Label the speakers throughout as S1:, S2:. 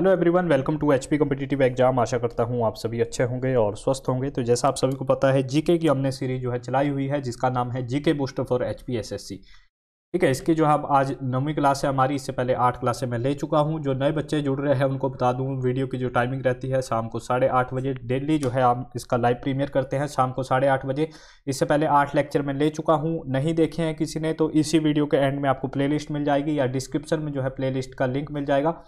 S1: Hello everyone welcome to HP competitive exam आशा करता हूँ आप सभी अच्छे होंगे और स्वस्थ होंगे तो जैसा आप सभी को पता है जीके की हमने सीरीज जो है चलाई हुई है जिसका नाम है जीके बूस्टर फॉर एचपीएसएससी ठीक है इसकी जो है आज नौवीं क्लास है हमारी इससे पहले आठ क्लासें मैं ले चुका हूँ जो नए बच्चे जुड़ रहे हैं उनको बता दूँ वीडियो की जो टाइमिंग रहती है शाम को साढ़े आठ बजे डेली जो है हम इसका लाइव प्रीमियर करते हैं शाम को साढ़े आठ बजे इससे पहले आठ लेक्चर मैं ले चुका हूँ नहीं देखे हैं किसी ने तो इसी वीडियो के एंड में आपको प्ले मिल जाएगी या डिस्क्रिप्शन में जो है प्ले का लिंक मिल जाएगा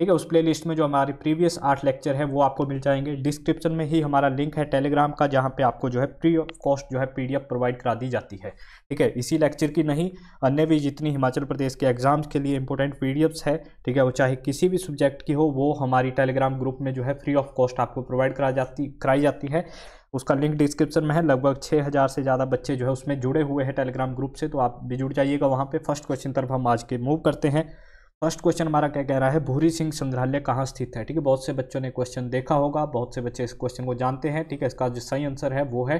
S1: ठीक है उस प्लेलिस्ट में जो हमारे प्रीवियस आठ लेक्चर है वो आपको मिल जाएंगे डिस्क्रिप्शन में ही हमारा लिंक है टेलीग्राम का जहाँ पे आपको जो है फ्री ऑफ कॉस्ट जो है पी प्रोवाइड करा दी जाती है ठीक है इसी लेक्चर की नहीं अन्य भी जितनी हिमाचल प्रदेश के एग्जाम्स के लिए इंपॉर्टेंट पीडीएफ्स है ठीक है वो चाहे किसी भी सब्जेक्ट की हो वो हमारी टेलीग्राम ग्रुप में जो है फ्री ऑफ कॉस्ट आपको प्रोवाइड करा जाती कराई जाती है उसका लिंक डिस्क्रिप्शन में है लगभग छः हज़ार से ज़्यादा बच्चे जो है उसमें जुड़े हुए हैं टेलीग्राम ग्रुप से तो आप भी जुड़ जाइएगा वहाँ पे फर्स्ट क्वेश्चन तरफ हम आज के मूव करते हैं फर्स्ट क्वेश्चन हमारा क्या कह रहा है भूरी सिंह संग्रहालय कहाँ स्थित है ठीक है बहुत से बच्चों ने क्वेश्चन देखा होगा बहुत से बच्चे इस क्वेश्चन को जानते हैं ठीक है इसका जो सही आंसर है वो है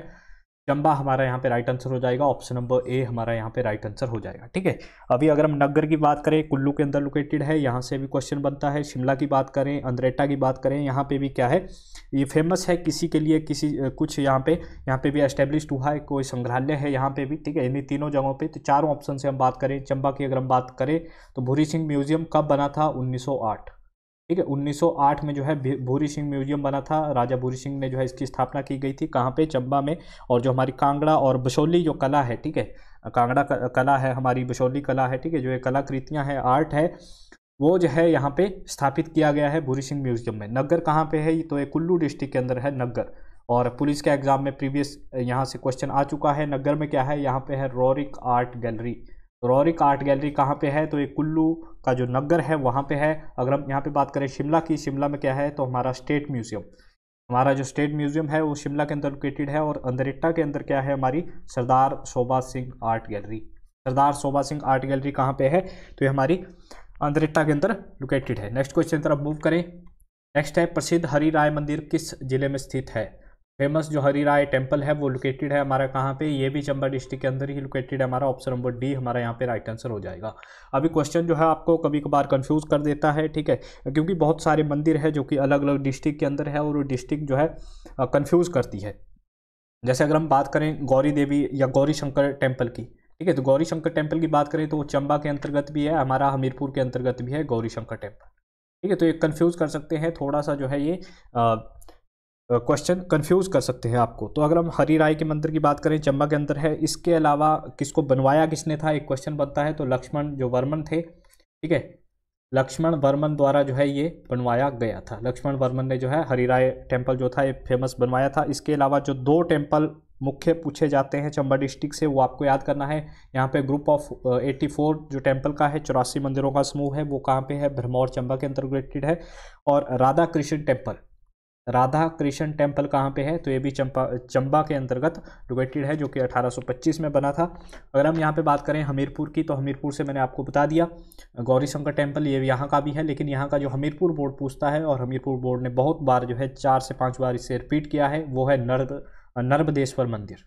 S1: चंबा हमारा यहाँ पे राइट आंसर हो जाएगा ऑप्शन नंबर ए हमारा यहाँ पे राइट आंसर हो जाएगा ठीक है अभी अगर हम नगर की बात करें कुल्लू के अंदर लोकेटेड है यहाँ से भी क्वेश्चन बनता है शिमला की बात करें अंद्रेटा की बात करें यहाँ पे भी क्या है ये फेमस है किसी के लिए किसी कुछ यहाँ पे यहाँ पे भी एस्टेब्लिश हुआ है कोई संग्रहालय है यहाँ पे भी ठीक है इन्हीं तीनों जगहों पर तो चारों ऑप्शन से हम बात करें चंबा की अगर हम बात करें तो भूरी सिंह म्यूजियम कब बना था उन्नीस ठीक है 1908 में जो है भूरी सिंह म्यूजियम बना था राजा भूरी सिंह ने जो है इसकी स्थापना की गई थी कहाँ पे चंबा में और जो हमारी कांगड़ा और बसोली जो कला है ठीक है कांगड़ा कला है हमारी बसोली कला है ठीक है जो ये कलाकृतियाँ हैं आर्ट है वो जो है यहाँ पे स्थापित किया गया है भूरी सिंह म्यूजियम में नगर कहाँ पे है तो ये कुल्लू डिस्ट्रिक्ट के अंदर है नगर और पुलिस के एग्ज़ाम में प्रीवियस यहाँ से क्वेश्चन आ चुका है नगर में क्या है यहाँ पे है Roerich art gallery Roerich art gallery कहाँ पे है तो ये कुल्लू का जो नगर है वहाँ पे है अगर हम यहाँ पे बात करें शिमला की शिमला में क्या है तो हमारा स्टेट म्यूज़ियम हमारा जो स्टेट म्यूज़ियम है वो शिमला के अंदर लोकेटेड है और अंदरिट्टा के अंदर क्या है हमारी Sardar Sobha Singh art gallery Sardar Sobha Singh art gallery कहाँ पर है तो ये हमारी अंदरिट्टा के अंदर लोकेटेड है नेक्स्ट क्वेश्चन तरफ मूव करें नेक्स्ट है प्रसिद्ध हरी राय मंदिर किस जिले में स्थित है फेमस जो हरी राय टेम्पल है वो लोकेटेड है हमारा कहाँ पे ये भी चंबा डिस्ट्रिक्ट के अंदर ही लोकेटेड है हमारा ऑप्शन नंबर डी हमारा यहाँ पे राइट आंसर हो जाएगा अभी क्वेश्चन जो है आपको कभी कभार कंफ्यूज कर देता है ठीक है क्योंकि बहुत सारे मंदिर है जो कि अलग अलग डिस्ट्रिक्ट के अंदर है और वो डिस्ट्रिक्ट जो है कन्फ्यूज़ करती है जैसे अगर हम बात करें गौरी देवी या गौरी शंकर टेम्पल की ठीक है तो गौरी शंकर टेम्पल की बात करें तो वो चंबा के अंतर्गत भी है हमारा हमीरपुर के अंतर्गत भी है गौरी शंकर टेम्पल ठीक है तो ये कन्फ्यूज़ कर सकते हैं थोड़ा सा जो है ये क्वेश्चन कंफ्यूज कर सकते हैं आपको तो अगर हम हरी राय के मंदिर की बात करें चंबा के अंदर है इसके अलावा किसको बनवाया किसने था एक क्वेश्चन बनता है तो लक्ष्मण जो वर्मन थे ठीक है लक्ष्मण वर्मन द्वारा जो है ये बनवाया गया था लक्ष्मण वर्मन ने जो है हरी राय टेम्पल जो था ये फेमस बनवाया था इसके अलावा जो दो टेम्पल मुख्य पूछे जाते हैं चंबा डिस्ट्रिक्ट से वो आपको याद करना है यहाँ पे ग्रुप ऑफ 84 जो टेम्पल का है चौरासी मंदिरों का समूह है वो कहाँ पे है भरमौर चंबा के अंतर्गेटेड है और राधा कृष्ण टेम्पल राधा कृष्ण टेम्पल कहाँ पे है तो ये भी चंपा चंबा के अंतर्गत लोकेटेड है जो कि 1825 में बना था अगर हम यहाँ पे बात करें हमीरपुर की तो हमीरपुर से मैंने आपको बता दिया गौरी शंकर टेम्पल ये यहाँ का भी है लेकिन यहाँ का जो हमीरपुर बोर्ड पूछता है और हमीरपुर बोर्ड ने बहुत बार जो है चार से पाँच बार इसे रिपीट किया है वो है नर्द नर्मदेश्वर मंदिर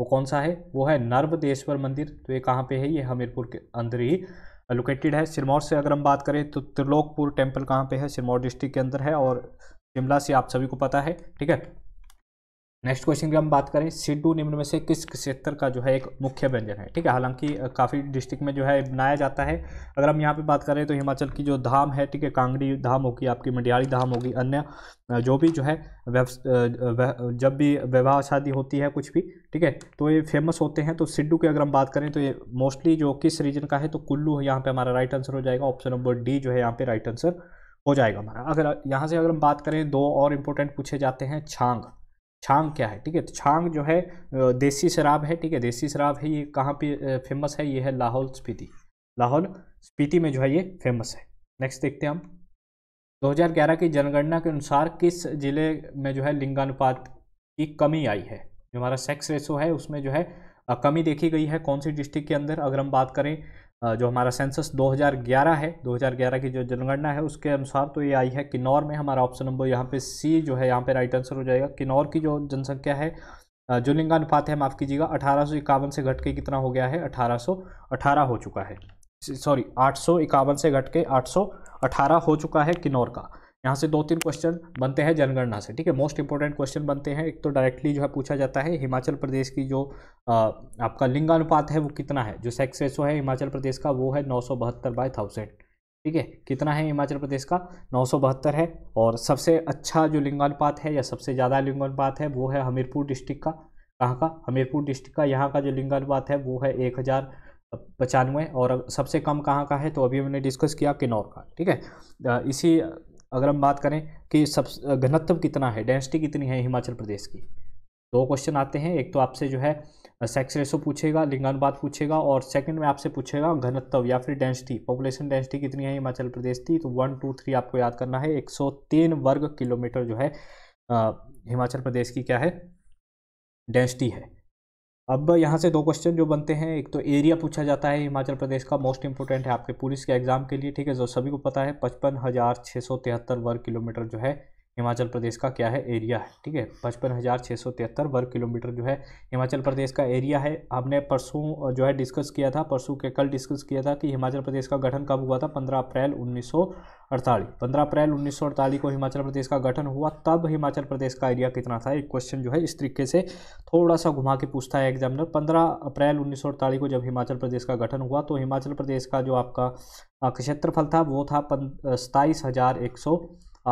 S1: वो कौन सा है वो है नर्मदेश्वर मंदिर तो ये कहाँ पर है ये हमीरपुर के अंदर ही लोकेटेड है सिरमौर से अगर हम बात करें तो त्रिलोकपुर टेम्पल कहाँ पर है सिरमौर डिस्ट्रिक्ट के अंदर है और शिमला से आप सभी को पता है ठीक है नेक्स्ट क्वेश्चन की हम बात करें सिड्डू निम्न में से किस क्षेत्र का जो है एक मुख्य व्यंजन है ठीक है हालांकि काफ़ी डिस्ट्रिक्ट में जो है बनाया जाता है अगर हम यहाँ पे बात करें तो हिमाचल की जो धाम है ठीक है कांगड़ी धाम होगी आपकी मंडियाली धाम होगी अन्य जो भी जो है जब भी विवाह शादी होती है कुछ भी ठीक है तो ये फेमस होते हैं तो सिड्डू की अगर हम बात करें तो ये मोस्टली जो किस रीजन का है तो कुल्लू यहाँ पर हमारा राइट आंसर हो जाएगा ऑप्शन नंबर डी जो है यहाँ पर राइट आंसर हो जाएगा हमारा अगर यहाँ से अगर हम बात करें दो और इम्पोर्टेंट पूछे जाते हैं छांग छांग क्या है ठीक है तो छांग जो है देसी शराब है ठीक है देसी शराब है ये कहाँ पे फेमस है ये है लाहौल स्पीति लाहौल स्पीति में जो है ये फेमस है नेक्स्ट देखते हैं हम 2011 की जनगणना के अनुसार किस जिले में जो है लिंगानुपात की कमी आई है जो हमारा सेक्स रेशो है उसमें जो है कमी देखी गई है कौन सी डिस्ट्रिक्ट के अंदर अगर हम बात करें जो हमारा सेंसस 2011 है 2011 की जो जनगणना है उसके अनुसार तो ये आई है किन्नौर में हमारा ऑप्शन नंबर यहाँ पे सी जो है यहाँ पे राइट आंसर हो जाएगा किन्नौर की जो जनसंख्या है जो लिंगानुपात है माफ़ कीजिएगा अठारह से घट के कितना हो गया है अठारह हो चुका है सॉरी आठ से घट के आठ हो चुका है किन्नौर का यहाँ से दो तीन क्वेश्चन बनते हैं जनगणना से ठीक है मोस्ट इंपॉर्टेंट क्वेश्चन बनते हैं एक तो डायरेक्टली जो है पूछा जाता है हिमाचल प्रदेश की जो आ, आपका लिंगानुपात है वो कितना है जो सेक्स रेशो है हिमाचल प्रदेश का वो है नौ सौ बहत्तर बाय थाउजेंड ठीक है कितना है हिमाचल प्रदेश का नौ सौ बहत्तर है और सबसे अच्छा जो लिंगानुपात है या सबसे ज़्यादा लिंगानुपात है वो है हमीरपुर डिस्ट्रिक्ट का कहाँ का हमीरपुर डिस्ट्रिक्ट का यहाँ का जो लिंगानुपात है वो है एक हज़ार पचानवे और सबसे कम कहाँ का है तो अभी हमने डिस्कस किया किन्नौर का ठीक है इसी अगर हम बात करें कि सब घनत्व कितना है डेंसिटी कितनी है हिमाचल प्रदेश की दो क्वेश्चन आते हैं एक तो आपसे जो है सेक्स रेशो पूछेगा लिंगानुपात पूछेगा और सेकंड में आपसे पूछेगा घनत्व या फिर डेंसिटी पॉपुलेशन डेंसिटी कितनी है हिमाचल प्रदेश की तो वन टू थ्री आपको याद करना है एक सौ तीन वर्ग किलोमीटर जो है हिमाचल प्रदेश की क्या है डेंसिटी है अब यहाँ से दो क्वेश्चन जो बनते हैं एक तो एरिया पूछा जाता है हिमाचल प्रदेश का मोस्ट इंपॉर्टेंट है आपके पुलिस के एग्ज़ाम के लिए ठीक है जो सभी को पता है पचपन हज़ार छः सौ तिहत्तर वर्ग किलोमीटर जो है हिमाचल प्रदेश का क्या है एरिया है ठीक है पचपन हज़ार छः सौ तिहत्तर वर्ग किलोमीटर जो है हिमाचल प्रदेश का एरिया है हमने परसों जो है डिस्कस किया था परसों के कल डिस्कस किया था कि हिमाचल प्रदेश का गठन कब हुआ था पंद्रह अप्रैल उन्नीस सौ अड़तालीस पंद्रह अप्रैल उन्नीस सौ अड़तालीस को हिमाचल प्रदेश का गठन हुआ तब हिमाचल प्रदेश का एरिया कितना था एक क्वेश्चन जो है इस तरीके से थोड़ा सा घुमा के पूछता है एग्जामिनर पंद्रह अप्रैल उन्नीस सौ अड़तालीस को जब हिमाचल प्रदेश का गठन हुआ तो हिमाचल प्रदेश का जो आपका क्षेत्रफल था वो था सताईस हज़ार एक सौ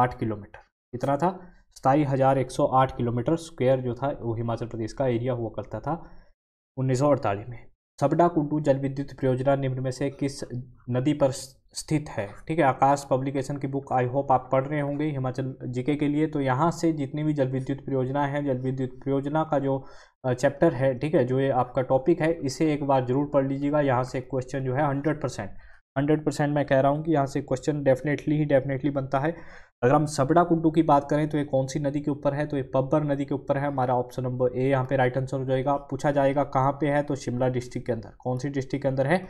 S1: आठ किलोमीटर कितना था सताई हज़ार एक सौ आठ किलोमीटर स्क्वायर जो था वो हिमाचल प्रदेश का एरिया हुआ करता था उन्नीस सौ अड़तालीस में सबडा कुंडू जल विद्युत परियोजना निम्न में से किस नदी पर स्थित है ठीक है आकाश पब्लिकेशन की बुक आई होप आप पढ़ रहे होंगे हिमाचल जीके के लिए तो यहाँ से जितनी भी जल विद्युत परियोजना है जल विद्युत परियोजना का जो चैप्टर है ठीक है जो ये आपका टॉपिक है इसे एक बार जरूर पढ़ लीजिएगा यहाँ से क्वेश्चन जो है हंड्रेड परसेंट हंड्रेड परसेंट मैं कह रहा हूँ कि यहाँ से क्वेश्चन डेफिनेटली ही डेफिनेटली बनता है अगर हम सबड़ा कुंडू की बात करें तो ये कौन सी नदी के ऊपर है तो ये पब्बर नदी के ऊपर है हमारा ऑप्शन नंबर ए यहाँ पे राइट आंसर हो जाएगा पूछा जाएगा कहाँ पे है तो शिमला डिस्ट्रिक्ट के अंदर कौन सी डिस्ट्रिक्ट के अंदर है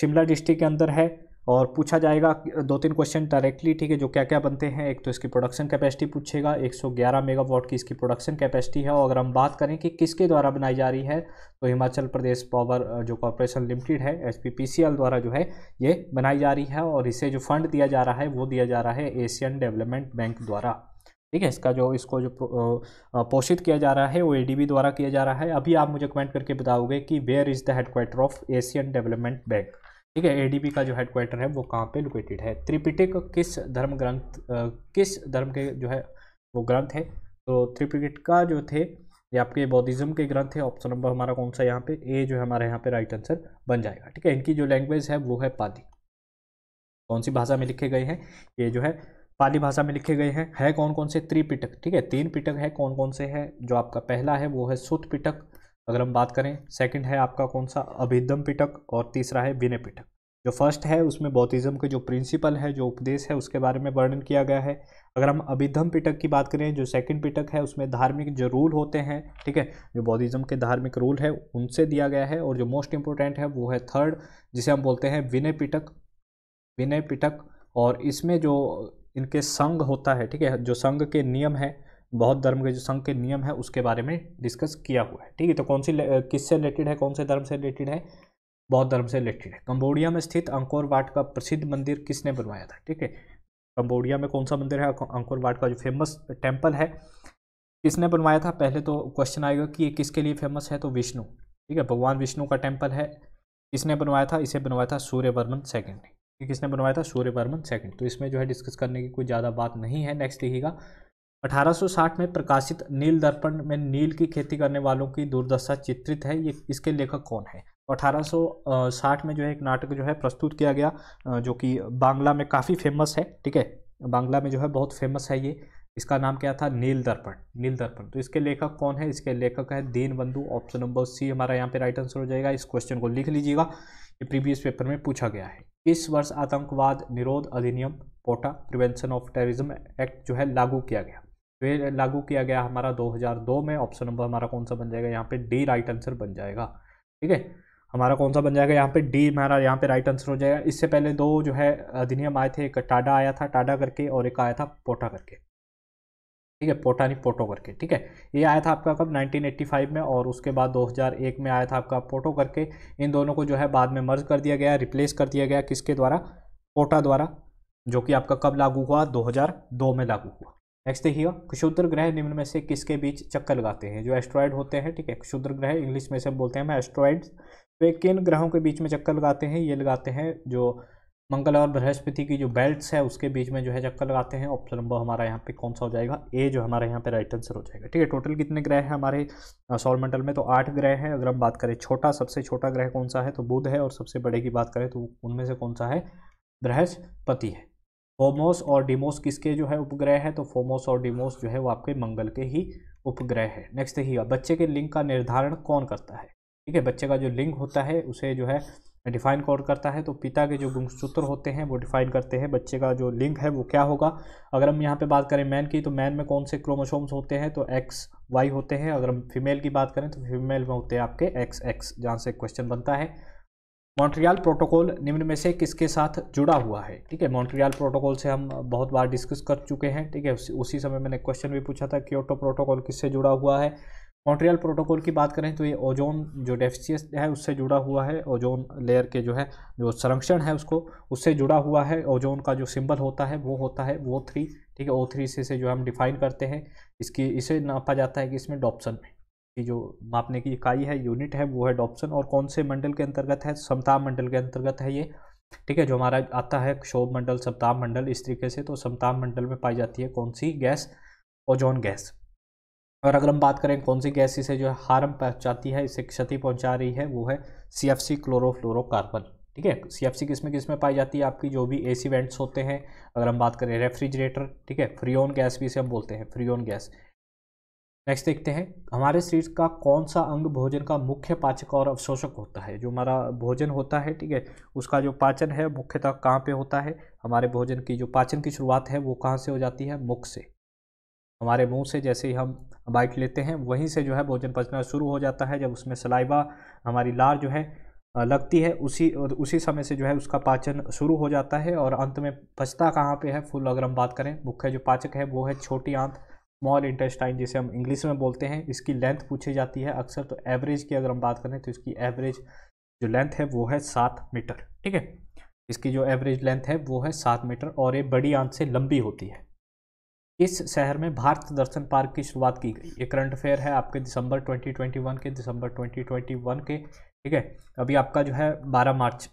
S1: शिमला डिस्ट्रिक्ट के अंदर है और पूछा जाएगा दो तीन क्वेश्चन डायरेक्टली ठीक है जो क्या क्या बनते हैं एक तो इसकी प्रोडक्शन कैपेसिटी पूछेगा 111 मेगावाट की इसकी प्रोडक्शन कैपेसिटी है और अगर हम बात करें कि किसके द्वारा बनाई जा रही है तो हिमाचल प्रदेश पावर जो कॉरपोरेशन लिमिटेड है एच द्वारा जो है ये बनाई जा रही है और इसे जो फंड दिया जा रहा है वो दिया जा रहा है एशियन डेवलपमेंट बैंक द्वारा ठीक है इसका जो इसको जो पोषित किया जा रहा है वो एडीबी द्वारा किया जा रहा है अभी आप मुझे कमेंट करके बताओगे कि where is the headquarter of Asian development bank ठीक है एडीबी का जो हेडक्वार्टर है वो कहाँ पे लोकेटेड है त्रिपिटक किस धर्म ग्रंथ किस धर्म के जो है वो ग्रंथ है तो का जो थे ये आपके बौद्धिज्म के ग्रंथ है ऑप्शन नंबर हमारा कौन सा यहाँ पे ए जो है हमारे यहाँ पे राइट आंसर बन जाएगा ठीक है इनकी जो लैंग्वेज है वो है पाली कौन सी भाषा में लिखे गए हैं ये जो है पाली भाषा में लिखे गए हैं है कौन कौन से त्रिपिटक ठीक है तीन पिटक है कौन कौन से है जो आपका पहला है वो है सुत पिटक अगर हम बात करें सेकंड है आपका कौन सा अभिदम पिटक और तीसरा है विनय पिटक जो फर्स्ट है उसमें बौद्धिज़्म के जो प्रिंसिपल है जो उपदेश है उसके बारे में वर्णन किया गया है अगर हम अभिधम पिटक की बात करें जो सेकंड पिटक है उसमें धार्मिक जो रूल होते हैं ठीक है जो बौद्धिज़्म के धार्मिक रूल है उनसे दिया गया है और जो मोस्ट इम्पोर्टेंट है वो है थर्ड जिसे हम बोलते हैं विनय पिटक विनय पिटक और इसमें जो इनके संघ होता है ठीक है जो संघ के नियम है बौद्ध धर्म के जो संघ के नियम है उसके बारे में डिस्कस किया हुआ है ठीक है तो कौन सी किससे रिलेटेड है कौन से धर्म से रिलेटेड है बौद्ध धर्म से रिलेटेड है कंबोडिया में स्थित अंकोर वाट का प्रसिद्ध मंदिर किसने बनवाया था ठीक है कंबोडिया में कौन सा मंदिर है अंकोर वाट का जो फेमस टेम्पल है किसने बनवाया था पहले तो क्वेश्चन आएगा कि ये किसके लिए फेमस है तो विष्णु ठीक है भगवान विष्णु का टेम्पल है किसने बनवाया था इसे बनवाया था सूर्यवर्मन सेकंड ने किसने बनवाया था सूर्यवर्मन सेकंड तो इसमें जो है डिस्कस करने की कोई ज़्यादा बात नहीं है नेक्स्ट देखिएगा 1860 में प्रकाशित नील दर्पण में नील की खेती करने वालों की दुर्दशा चित्रित है ये इसके लेखक कौन है 1860 तो में जो है एक नाटक जो है प्रस्तुत किया गया जो कि बांग्ला में काफ़ी फेमस है ठीक है बांग्ला में जो है बहुत फेमस है ये इसका नाम क्या था नील दर्पण नील दर्पण तो इसके लेखक कौन है इसके लेखक है दीन बंधु ऑप्शन नंबर सी हमारा यहाँ पे राइट आंसर हो जाएगा इस क्वेश्चन को लिख लीजिएगा ये प्रीवियस पेपर में पूछा गया है इस वर्ष आतंकवाद निरोध अधिनियम POTA prevention of terrorism act जो है लागू किया गया फिर लागू किया गया हमारा 2002 में ऑप्शन नंबर हमारा कौन सा बन जाएगा यहाँ पे डी राइट आंसर बन जाएगा ठीक है हमारा कौन सा बन जाएगा यहाँ पे डी हमारा यहाँ पे राइट आंसर हो जाएगा इससे पहले दो जो है अधिनियम आए थे एक टाडा आया था टाडा करके और एक आया था पोटा करके ठीक है पोटा नहीं पोटो करके ठीक है ये आया था आपका कब नाइनटीन में और उसके बाद दो में आया था आपका पोटो करके इन दोनों को जो है बाद में मर्ज कर दिया गया रिप्लेस कर दिया गया किसके द्वारा पोटा द्वारा जो कि आपका कब लागू हुआ 2002 में लागू हुआ नेक्स्ट देखिए क्षुद्र ग्रह निम्न में से किसके बीच चक्कर लगाते हैं जो एस्ट्रॉयड होते हैं ठीक है क्षुद्र ग्रह इंग्लिश में से हम बोलते हैं हम एस्ट्रॉयड तो वे किन ग्रहों के बीच में चक्कर लगाते हैं ये लगाते हैं जो मंगल और बृहस्पति की जो बेल्ट्स है उसके बीच में जो है चक्कर लगाते हैं ऑप्शन नंबर हमारा यहाँ पे कौन सा हो जाएगा ए जो हमारे यहाँ पे राइट आंसर हो जाएगा ठीक है टोटल कितने ग्रह हैं हमारे सौरमंडल में तो आठ ग्रह हैं अगर हम बात करें छोटा सबसे छोटा ग्रह कौन सा है तो बुध है और सबसे बड़े की बात करें तो उनमें से कौन सा है बृहस्पति है फोमोस और डिमोस किसके जो है उपग्रह हैं तो फोमोस और डिमोस जो है वो आपके मंगल के ही उपग्रह है नेक्स्ट देखिएगा बच्चे के लिंग का निर्धारण कौन करता है ठीक है बच्चे का जो लिंग होता है उसे जो है डिफाइन कौन करता है तो पिता के जो गुणसूत्र होते हैं वो डिफाइन करते हैं बच्चे का जो लिंग है वो क्या होगा अगर हम यहाँ पे बात करें मैन की तो मैन में कौन से क्रोमोसोम्स होते हैं तो एक्स वाई होते हैं अगर हम फीमेल की बात करें तो फीमेल में होते हैं आपके एक्स एक्स जहाँ से क्वेश्चन बनता है मॉन्ट्रियल प्रोटोकॉल निम्न में से किसके साथ जुड़ा हुआ है ठीक है मॉन्ट्रियल प्रोटोकॉल से हम बहुत बार डिस्कस कर चुके हैं ठीक है उसी उसी समय मैंने क्वेश्चन भी पूछा था क्योटो प्रोटोकॉल किससे जुड़ा हुआ है मॉन्ट्रियल प्रोटोकॉल की बात करें तो ये ओजोन जो डेफिशियस है उससे जुड़ा हुआ है ओजोन लेयर के जो है जो संरक्षण है उसको उससे जुड़ा हुआ है ओजोन का जो सिंबल होता है वो होता है वो थ्री ठीक है ओ थ्री से, से जो हम डिफाइन करते हैं इसकी इसे नापा जाता है कि इसमें डॉप्सन में की जो मापने की इकाई है यूनिट है वो है डॉप्सन और कौन से मंडल के अंतर्गत है समताप मंडल के अंतर्गत है ये ठीक है जो हमारा आता है क्षोभ मंडल समताप मंडल इस तरीके से तो समताप मंडल में पाई जाती है कौन सी गैस ओजोन गैस और अगर हम बात करें कौन सी गैस इसे जो है हार्म पहुँचाती है इसे क्षति पहुँचा रही है वो है सी एफ सी क्लोरोफ्लोरोकार्बन ठीक है सी एफ सी किस में किस में पाई जाती है आपकी जो भी ए सी वेंट्स होते हैं अगर हम बात करें रेफ्रिजरेटर ठीक है फ्रियोन गैस भी इसे हम बोलते हैं फ्रियोन गैस नेक्स्ट देखते हैं हमारे शरीर का कौन सा अंग भोजन का मुख्य पाचक और अवशोषक होता है जो हमारा भोजन होता है ठीक है उसका जो पाचन है मुख्यतः कहाँ पे होता है हमारे भोजन की जो पाचन की शुरुआत है वो कहाँ से हो जाती है मुख से हमारे मुंह से जैसे ही हम बाइट लेते हैं वहीं से जो है भोजन पचना शुरू हो जाता है जब उसमें सलाइवा हमारी लार जो है लगती है उसी उसी समय से जो है उसका पाचन शुरू हो जाता है और अंत में पचता कहाँ पे है फुल अगर हम बात करें मुख्य जो पाचक है वो है छोटी आंत स्मॉल इंटेस्टाइन जिसे हम इंग्लिश में बोलते हैं इसकी लेंथ पूछी जाती है अक्सर तो एवरेज की अगर हम बात करें तो इसकी एवरेज जो लेंथ है वो है सात मीटर ठीक है इसकी जो एवरेज लेंथ है वो है सात मीटर और ये बड़ी आंत से लंबी होती है इस शहर में भारत दर्शन पार्क की शुरुआत की गई ये करंट अफेयर है आपके दिसंबर 2021 के दिसंबर 2021 के ठीक है अभी आपका जो है 12 मार्च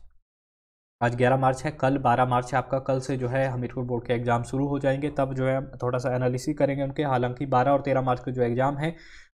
S1: आज 11 मार्च है कल 12 मार्च है आपका कल से जो है हमीरपुर बोर्ड के एग्ज़ाम शुरू हो जाएंगे तब जो है थोड़ा सा एनालिसिस करेंगे उनके हालांकि 12 और 13 मार्च के जो एग्ज़ाम है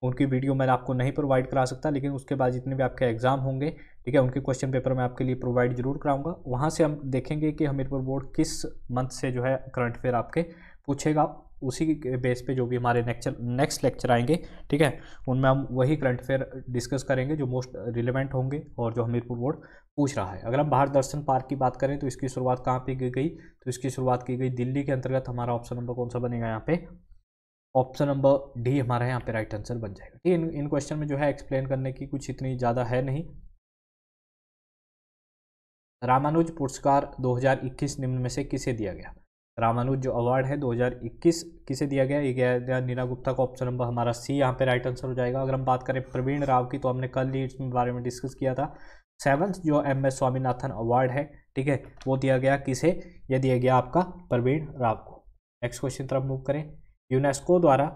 S1: उनकी वीडियो मैं आपको नहीं प्रोवाइड करा सकता लेकिन उसके बाद जितने भी आपके एग्ज़ाम होंगे ठीक है उनके क्वेश्चन पेपर मैं आपके लिए प्रोवाइड जरूर कराऊंगा वहाँ से हम देखेंगे कि हमीरपुर बोर्ड किस मंथ से जो है करंट अफेयर आपके पूछेगा उसी बेस पे जो भी हमारे नेक्चर नेक्स्ट लेक्चर आएंगे ठीक है उनमें हम वही करंट अफेयर डिस्कस करेंगे जो मोस्ट रिलेवेंट होंगे और जो हमीरपुर बोर्ड पूछ रहा है अगर हम भारत दर्शन पार्क की बात करें तो इसकी शुरुआत कहाँ पे की गई तो इसकी शुरुआत की गई दिल्ली के अंतर्गत हमारा ऑप्शन नंबर कौन सा बनेगा यहाँ पे ऑप्शन नंबर डी हमारा यहाँ पे राइट आंसर बन जाएगा ठीक है इन इन क्वेश्चन में जो है एक्सप्लेन करने की कुछ इतनी ज़्यादा है नहीं रामानुज पुरस्कार 2021 निम्न में से किसे दिया गया रामानुज जो अवार्ड है 2021 किसे दिया गया ये गया नीना गुप्ता का ऑप्शन नंबर हमारा सी यहाँ पे राइट आंसर हो जाएगा अगर हम बात करें प्रवीण राव की तो हमने कल ही इसमें बारे में डिस्कस किया था सेवन्थ जो एम एस स्वामीनाथन अवार्ड है ठीक है वो दिया गया किसे ये दिया गया आपका प्रवीण राव को नेक्स्ट क्वेश्चन तरफ मूव करें यूनेस्को द्वारा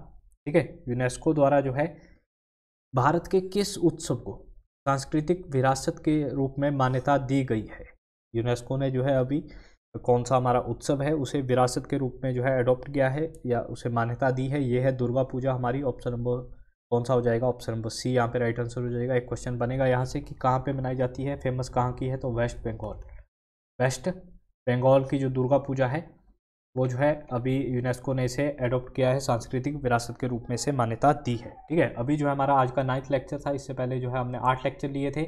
S1: ठीक है यूनेस्को द्वारा जो है भारत के किस उत्सव को सांस्कृतिक विरासत के रूप में मान्यता दी गई है यूनेस्को ने जो है अभी कौन सा हमारा उत्सव है उसे विरासत के रूप में जो है अडॉप्ट किया है या उसे मान्यता दी है ये है दुर्गा पूजा हमारी ऑप्शन नंबर कौन सा हो जाएगा ऑप्शन नंबर सी यहाँ पे राइट आंसर हो जाएगा एक क्वेश्चन बनेगा यहाँ से कि कहाँ पे मनाई जाती है फेमस कहाँ की है तो वेस्ट बंगाल वेस्ट बंगाल की जो दुर्गा पूजा है वो जो है अभी यूनेस्को ने इसे एडोप्ट किया है सांस्कृतिक विरासत के रूप में इसे मान्यता दी है ठीक है अभी जो है हमारा आज का नाइन्थ लेक्चर था इससे पहले जो है हमने आठ लेक्चर लिए थे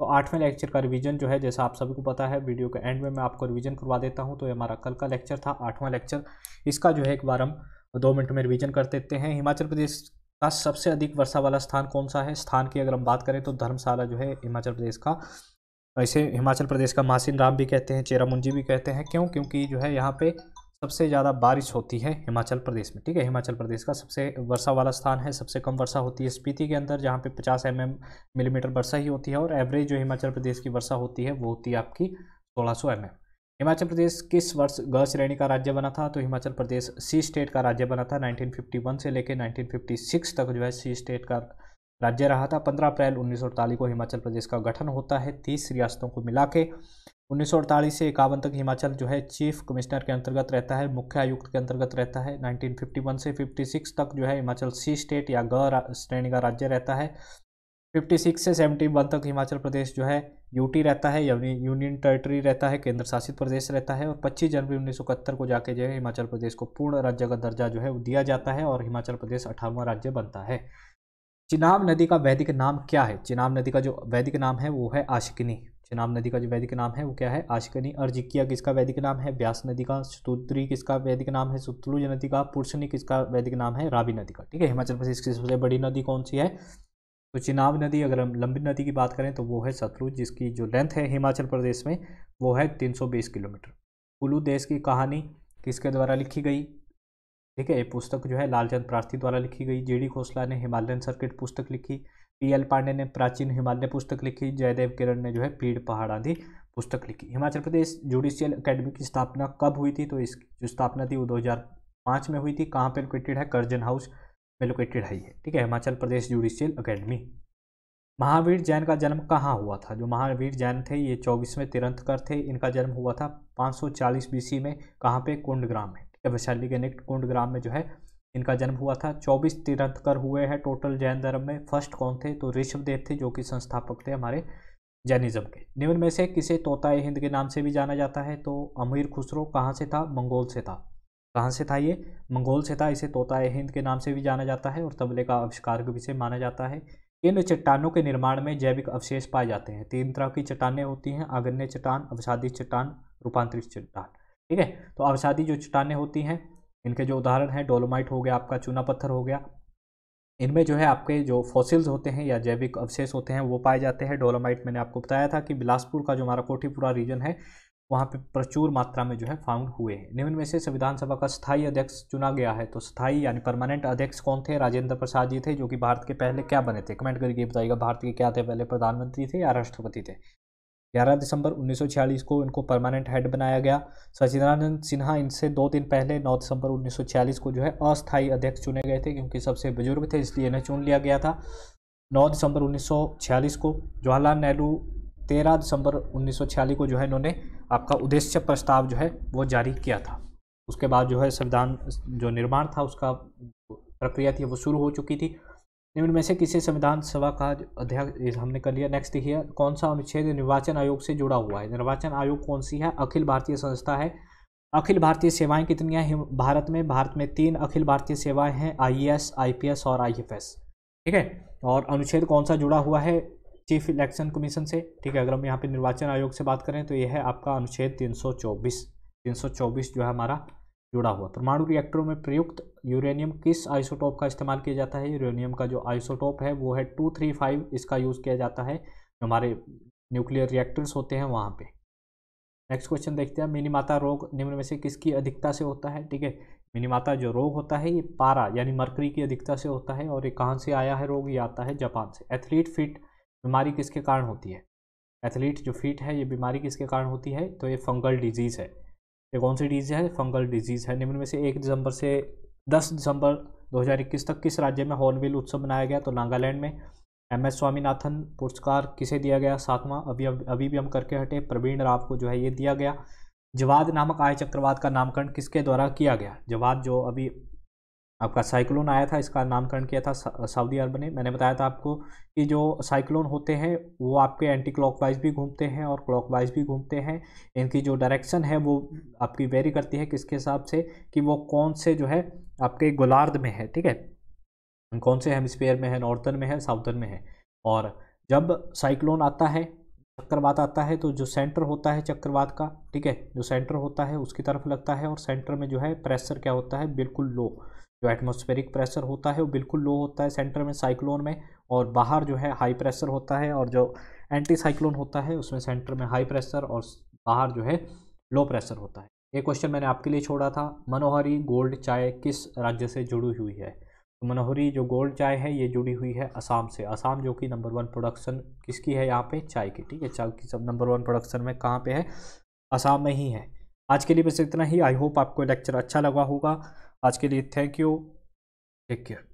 S1: तो आठवें लेक्चर का रिवीजन जो है जैसा आप सभी को पता है वीडियो के एंड में मैं आपको रिवीजन करवा देता हूं तो ये हमारा कल का लेक्चर था आठवां लेक्चर इसका जो है एक बार हम दो मिनट में रिवीजन कर देते हैं हिमाचल प्रदेश का सबसे अधिक वर्षा वाला स्थान कौन सा है स्थान की अगर हम बात करें तो धर्मशाला जो है हिमाचल प्रदेश का ऐसे हिमाचल प्रदेश का मासिन राम भी कहते हैं चेरामुंजी भी कहते हैं क्यों क्योंकि जो है यहाँ पे सबसे ज़्यादा बारिश होती है हिमाचल प्रदेश में ठीक है हिमाचल प्रदेश का सबसे वर्षा वाला स्थान है सबसे कम वर्षा होती है स्पीति के अंदर जहाँ पे 50 एम mm, मिलीमीटर वर्षा ही होती है और एवरेज जो हिमाचल प्रदेश की वर्षा होती है वो होती है आपकी सोलह सौ mm. हिमाचल प्रदेश किस वर्ष ग श्रेणी का राज्य बना था तो हिमाचल प्रदेश सी स्टेट का राज्य बना था 1951 से लेकर 1956 तक जो है सी स्टेट का राज्य रहा था 15 अप्रैल उन्नीस को हिमाचल प्रदेश का गठन होता है तीस रियासतों को मिला के उन्नीस से इक्यावन तक हिमाचल जो है चीफ कमिश्नर के अंतर्गत रहता है मुख्य आयुक्त के अंतर्गत रहता है नाइनटीन से फिफ्टी तक जो है हिमाचल सी स्टेट या ग श्रेणी का राज्य रहता है फिफ्टी सिक्स से सेवेंटी वन तक हिमाचल प्रदेश जो है यूटी रहता है यानी यूनियन टेरिटरी रहता है केंद्र शासित प्रदेश रहता है और 25 जनवरी उन्नीस को जाके जो है हिमाचल प्रदेश को पूर्ण राज्य का दर्जा जो है वो दिया जाता है और हिमाचल प्रदेश अठारहवा राज्य बनता है चिनाब नदी का वैदिक नाम क्या है चिनाब नदी का जो वैदिक नाम है वो है आशिकनी चिनाब नदी का जो वैदिक नाम है वो क्या है आशिकनी अर्जिकिया किसका वैदिक नाम है व्यास नदी का सुतुद्री किसका वैदिक नाम है सुतलुज नदी का पुरुषनी किसका वैदिक नाम है रावी नदी का ठीक है हिमाचल प्रदेश की सबसे बड़ी नदी कौन सी है तो चिनाब नदी अगर हम लंबी नदी की बात करें तो वो है सतलुज जिसकी जो लेंथ है हिमाचल प्रदेश में वो है 320 किलोमीटर कुल्लू देश की कहानी किसके द्वारा लिखी गई ठीक है ये पुस्तक जो है लालचंद प्रार्थी द्वारा लिखी गई जे डी खोसला ने हिमालयन सर्किट पुस्तक लिखी पी एल पांडे ने प्राचीन हिमालय पुस्तक लिखी जयदेव किरण ने जो है पीड़ पहाड़ आदि पुस्तक लिखी हिमाचल प्रदेश जुडिशियल अकेडमी की स्थापना कब हुई थी तो इसकी जो स्थापना थी वो पाँच में हुई थी कहाँ पर लोकेटेड है करजन हाउस में लोकेटेड है ये ठीक है हिमाचल प्रदेश जुडिशियल अकेडमी महावीर जैन का जन्म कहाँ हुआ था जो महावीर जैन थे ये चौबीसवें तिरंतकर थे इनका जन्म हुआ था 540 बीसी में कहाँ पे कुंड ग्राम में ठीक है वैशाली के निकट कुंड ग्राम में जो है इनका जन्म हुआ था 24 तिरंतकर हुए हैं टोटल जैन धर्म में फर्स्ट कौन थे तो ऋषभदेव थे जो कि संस्थापक थे हमारे जैनिज्म के निम्न में से किसे तोताए हिंद के नाम से भी जाना जाता है तो अमीर खुसरो कहाँ से था मंगोल से था कहाँ से था ये मंगोल से था इसे तोता हिंद के नाम से भी जाना जाता है और तबले का आविष्कार भी से माना जाता है इन चट्टानों के निर्माण में जैविक अवशेष पाए जाते हैं तीन तरह की चट्टानें होती हैं आगन्य चट्टान अवसादी चट्टान रूपांतरित चट्टान ठीक है तो अवसादी जो चट्टानें होती हैं इनके जो उदाहरण हैं डोलोमाइट हो गया आपका चूना पत्थर हो गया इनमें जो है आपके जो फॉसिल्स होते हैं या जैविक अवशेष होते हैं वो पाए जाते हैं डोलोमाइट मैंने आपको बताया था कि बिलासपुर का जो हमारा कोठीपुरा रीजन है वहाँ पे प्रचुर मात्रा में जो है फाउंड हुए हैं निम्न में से संविधान सभा का स्थायी अध्यक्ष चुना गया है तो स्थायी यानी परमानेंट अध्यक्ष कौन थे राजेंद्र प्रसाद जी थे जो कि भारत के पहले क्या बने थे कमेंट करके बताइएगा भारत के क्या थे पहले प्रधानमंत्री थे या राष्ट्रपति थे ग्यारह दिसंबर 1946 को इनको परमानेंट हेड बनाया गया सचिदानंद सिन्हा इनसे दो दिन पहले 9 दिसंबर 1946 को जो है अस्थायी अध्यक्ष चुने गए थे क्योंकि सबसे बुजुर्ग थे इसलिए इन्हें चुन लिया गया था 9 दिसंबर 1946 को जवाहरलाल नेहरू तेरह दिसंबर उन्नीस को जो है इन्होंने आपका उद्देश्य प्रस्ताव जो है वो जारी किया था उसके बाद जो है संविधान जो निर्माण था उसका प्रक्रिया थी वो शुरू हो चुकी थी निम्न में से किसी संविधान सभा का अध्यक्ष हमने कर लिया नेक्स्ट देखिए कौन सा अनुच्छेद निर्वाचन आयोग से जुड़ा हुआ है निर्वाचन आयोग कौन सी है अखिल भारतीय संस्था है अखिल भारतीय सेवाएं कितनी हैं भारत में भारत में तीन अखिल भारतीय सेवाएं हैं आईएएस आईपीएस और आईएफएस ठीक है और अनुच्छेद कौन सा जुड़ा हुआ है चीफ इलेक्शन कमीशन से ठीक है अगर हम यहाँ पे निर्वाचन आयोग से बात करें तो यह है आपका अनुच्छेद 324 324 जो है हमारा जुड़ा हुआ परमाणु रिएक्टरों में प्रयुक्त यूरेनियम किस आइसोटोप का इस्तेमाल किया जाता है यूरेनियम का जो आइसोटोप है वो है टू थ्री फाइव इसका यूज़ किया जाता है जो हमारे न्यूक्लियर रिएक्टर्स होते हैं वहाँ पर नेक्स्ट क्वेश्चन देखते हैं मिनीमाता रोग निम्न में से किसकी अधिकता से होता है ठीक है मिनीमाता जो रोग होता है ये पारा यानी मरकरी की अधिकता से होता है और ये कहाँ से आया है रोग ये आता है जापान से एथलीट फिट बीमारी किसके कारण होती है एथलीट जो फिट है ये बीमारी किसके कारण होती है तो ये फंगल डिजीज़ है ये कौन सी डिजीज़ है फंगल डिजीज़ है निम्न में से एक दिसंबर से दस दिसंबर 2021 तक किस राज्य में हॉर्नबिल उत्सव मनाया गया तो नागालैंड में एम एस स्वामीनाथन पुरस्कार किसे दिया गया सातवां अभी अभी भी हम करके हटे प्रवीण राव को जो है ये दिया गया जवाद नामक आय चक्रवात का नामकरण किसके द्वारा किया गया जवाद जो अभी आपका साइक्लोन आया था इसका नामकरण किया था सऊदी अरब ने मैंने बताया था आपको कि जो साइक्लोन होते हैं वो आपके एंटी क्लॉकवाइज भी घूमते हैं और क्लॉकवाइज भी घूमते हैं इनकी जो डायरेक्शन है वो आपकी वेरी करती है किसके हिसाब से कि वो कौन से जो है आपके गोलार्ध में है ठीक है कौन से हेमस्फेयर में है नॉर्थन में है साउथर्न में है और जब साइक्लोन आता है चक्रवात आता है तो जो सेंटर होता है चक्रवात का ठीक है जो सेंटर होता है उसकी तरफ लगता है और सेंटर में जो है प्रेशर क्या होता है बिल्कुल लो जो एटमोस्फेरिक प्रेशर होता है वो बिल्कुल लो होता है सेंटर में साइक्लोन में और बाहर जो है हाई प्रेशर होता है और जो एंटी साइक्लोन होता है उसमें सेंटर में हाई प्रेशर और बाहर जो है लो प्रेशर होता है ये क्वेश्चन मैंने आपके लिए छोड़ा था मनोहरी गोल्ड चाय किस राज्य से जुड़ी हुई है तो मनोहरी जो गोल्ड चाय है ये जुड़ी हुई है असम से असम जो कि नंबर वन प्रोडक्शन किसकी है यहाँ पे चाय की ठीक है चाय की सब नंबर वन प्रोडक्शन में कहाँ पे है असम में ही है आज के लिए बस इतना ही आई होप आपको लेक्चर अच्छा लगा होगा आज के लिए थैंक यू टेक केयर